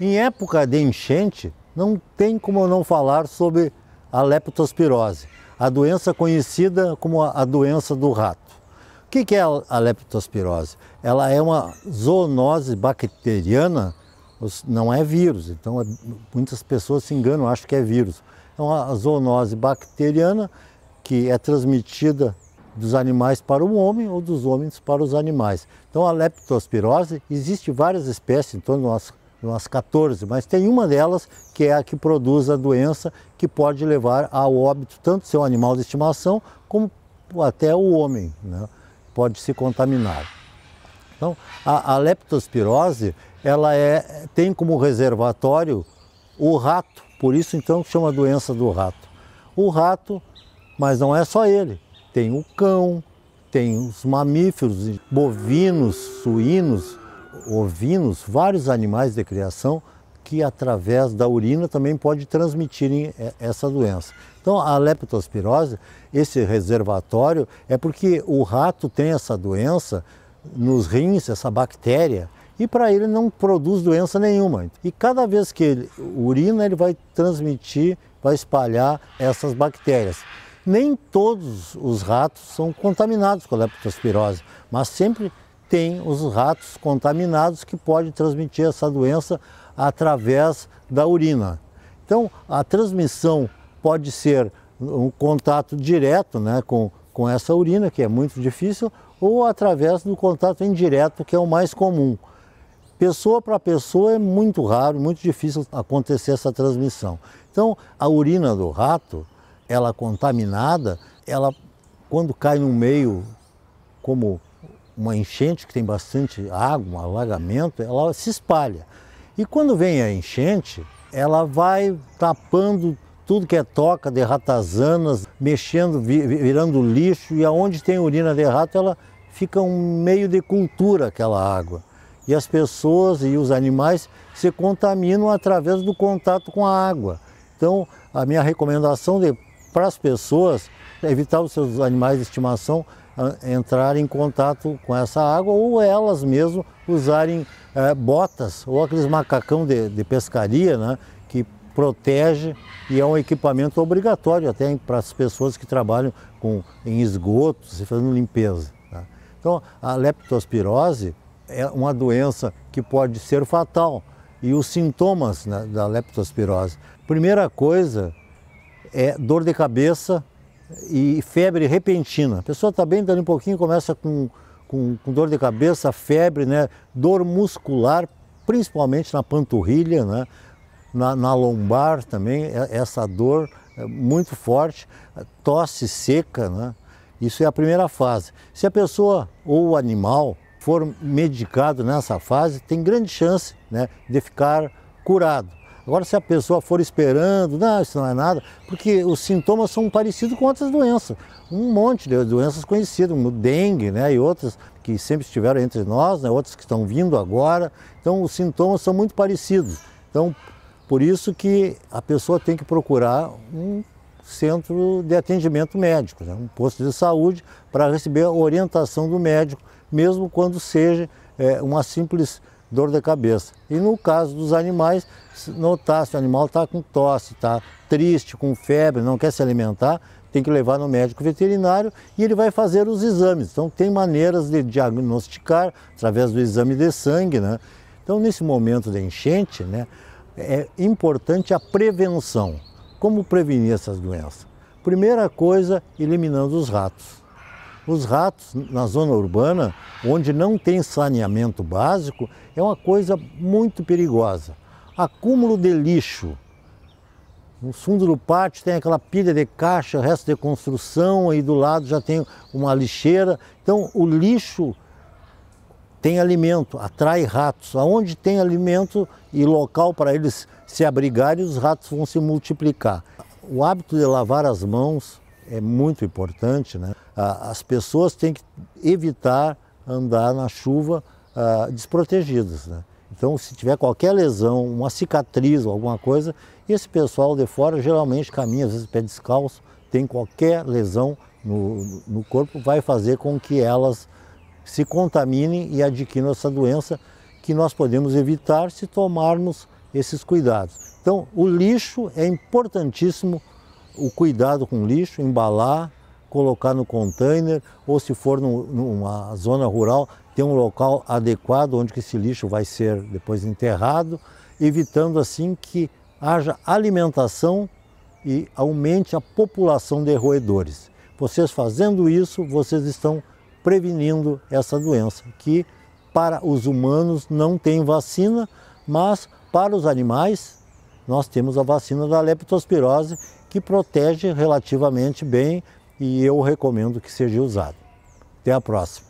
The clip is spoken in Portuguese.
Em época de enchente, não tem como não falar sobre a leptospirose, a doença conhecida como a doença do rato. O que é a leptospirose? Ela é uma zoonose bacteriana, não é vírus, então é, muitas pessoas se enganam, acham que é vírus. É uma zoonose bacteriana que é transmitida dos animais para o homem ou dos homens para os animais. Então a leptospirose, existe várias espécies, então nós umas 14, mas tem uma delas que é a que produz a doença que pode levar ao óbito tanto seu animal de estimação como até o homem, né? pode se contaminar. Então, a, a leptospirose ela é, tem como reservatório o rato, por isso então chama doença do rato. O rato, mas não é só ele, tem o cão, tem os mamíferos, bovinos, suínos, ovinos vários animais de criação que através da urina também pode transmitirem é, essa doença. Então a leptospirose, esse reservatório, é porque o rato tem essa doença nos rins, essa bactéria, e para ele não produz doença nenhuma. E cada vez que ele urina, ele vai transmitir, vai espalhar essas bactérias. Nem todos os ratos são contaminados com a leptospirose, mas sempre tem os ratos contaminados que podem transmitir essa doença através da urina. Então, a transmissão pode ser um contato direto né, com, com essa urina, que é muito difícil, ou através do contato indireto, que é o mais comum. Pessoa para pessoa é muito raro, muito difícil acontecer essa transmissão. Então, a urina do rato, ela contaminada, ela quando cai no meio, como uma enchente que tem bastante água, um alagamento, ela se espalha. E quando vem a enchente, ela vai tapando tudo que é toca de ratazanas, mexendo, virando lixo, e aonde tem urina de rato, ela fica um meio de cultura aquela água. E as pessoas e os animais se contaminam através do contato com a água. Então, a minha recomendação para as pessoas é evitar os seus animais de estimação entrar em contato com essa água ou elas mesmo usarem é, botas ou aqueles macacão de, de, pescaria, né, que protege e é um equipamento obrigatório até para as pessoas que trabalham com, em esgotos e fazendo limpeza. Tá? Então, a leptospirose é uma doença que pode ser fatal e os sintomas né, da leptospirose. Primeira coisa é dor de cabeça, e febre repentina. A pessoa está bem, dando um pouquinho, começa com, com, com, dor de cabeça, febre, né? dor muscular, principalmente na panturrilha, né? na, na lombar também, é, essa dor é muito forte, tosse seca, né? isso é a primeira fase. Se a pessoa ou o animal for medicado nessa fase, tem grande chance né, de ficar curado. Agora, se a pessoa for esperando, não, isso não é nada, porque os sintomas são parecidos com outras doenças. Um monte de doenças conhecidas, como dengue né, e outras que sempre estiveram entre nós, né, outras que estão vindo agora. Então, os sintomas são muito parecidos. Então, por isso que a pessoa tem que procurar um centro de atendimento médico, né, um posto de saúde, para receber a orientação do médico, mesmo quando seja é, uma simples dor de cabeça. E no caso dos animais, notar se o animal está com tosse, está triste, com febre, não quer se alimentar, tem que levar no médico veterinário e ele vai fazer os exames. Então tem maneiras de diagnosticar através do exame de sangue, né? Então nesse momento da enchente, né, é importante a prevenção. Como prevenir essas doenças? Primeira coisa, eliminando os ratos. Os ratos na zona urbana, onde não tem saneamento básico, é uma coisa muito perigosa. Acúmulo de lixo. No fundo do pátio tem aquela pilha de caixa, resto de construção, aí do lado já tem uma lixeira. Então o lixo tem alimento, atrai ratos. Aonde tem alimento e local para eles se abrigarem, os ratos vão se multiplicar. O hábito de lavar as mãos, é muito importante. Né? As pessoas têm que evitar andar na chuva uh, desprotegidas. Né? Então, se tiver qualquer lesão, uma cicatriz ou alguma coisa, esse pessoal de fora geralmente caminha, às vezes pé descalço, tem qualquer lesão no, no corpo, vai fazer com que elas se contaminem e adquiram essa doença que nós podemos evitar se tomarmos esses cuidados. Então, o lixo é importantíssimo o cuidado com o lixo, embalar, colocar no container ou se for numa zona rural, ter um local adequado onde esse lixo vai ser depois enterrado, evitando assim que haja alimentação e aumente a população de roedores. Vocês fazendo isso, vocês estão prevenindo essa doença, que para os humanos não tem vacina, mas para os animais nós temos a vacina da leptospirose que protege relativamente bem e eu recomendo que seja usado. Até a próxima.